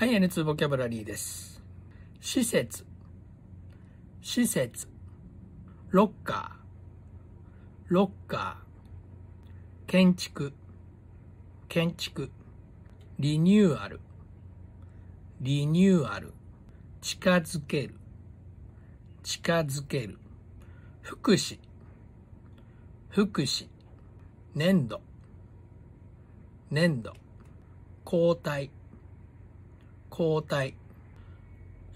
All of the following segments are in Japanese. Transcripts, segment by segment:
はい、N2 ボキャブラリーです。施設、施設、ロッカー、ロッカー、建築、建築、リニューアル、リニューアル、近づける、近づける、福祉、福祉、粘土、粘土、交代、交代。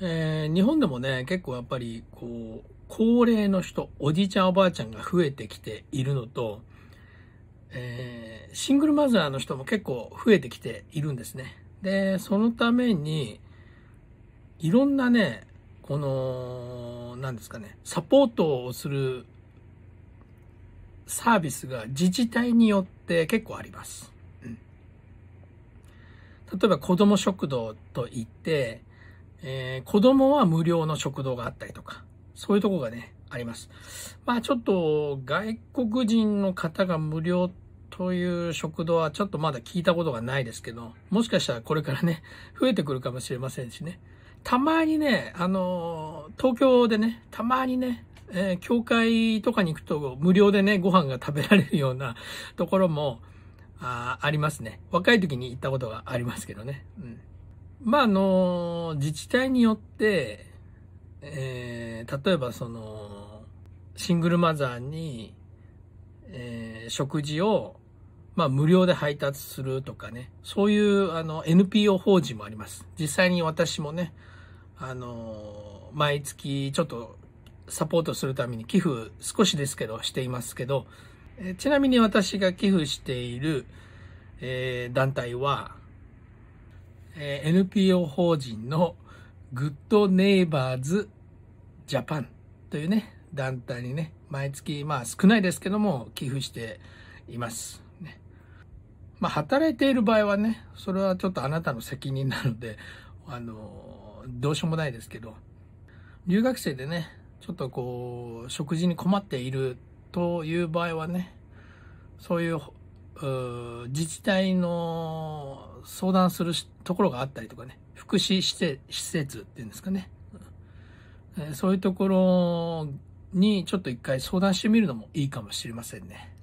えー、日本でもね、結構やっぱり、こう、高齢の人、おじいちゃんおばあちゃんが増えてきているのと、えー、シングルマザーの人も結構増えてきているんですね。で、そのために、いろんなね、この、何ですかね、サポートをするサービスが自治体によって結構あります。例えば子供食堂といって、えー、子供は無料の食堂があったりとか、そういうとこがね、あります。まあちょっと外国人の方が無料という食堂はちょっとまだ聞いたことがないですけど、もしかしたらこれからね、増えてくるかもしれませんしね。たまにね、あの東京でね、たまにね、えー、教会とかに行くと無料でね、ご飯が食べられるようなところも、あありますね。若い時に行ったことがありますけどね。うん。まあ、あの、自治体によって、えー、例えばその、シングルマザーに、えー、食事を、まあ、無料で配達するとかね、そういう、あの、NPO 法人もあります。実際に私もね、あの、毎月ちょっとサポートするために寄付少しですけどしていますけど、えちなみに私が寄付している、えー、団体は、えー、NPO 法人のグッドネイバーズジャパンというね、団体にね、毎月、まあ少ないですけども、寄付しています。ね、まあ働いている場合はね、それはちょっとあなたの責任なので、あの、どうしようもないですけど、留学生でね、ちょっとこう、食事に困っているという場合はね、そういうう自治体の相談するところがあったりとかね、福祉施設っていうんですかね、うん、そういうところにちょっと一回相談してみるのもいいかもしれませんね。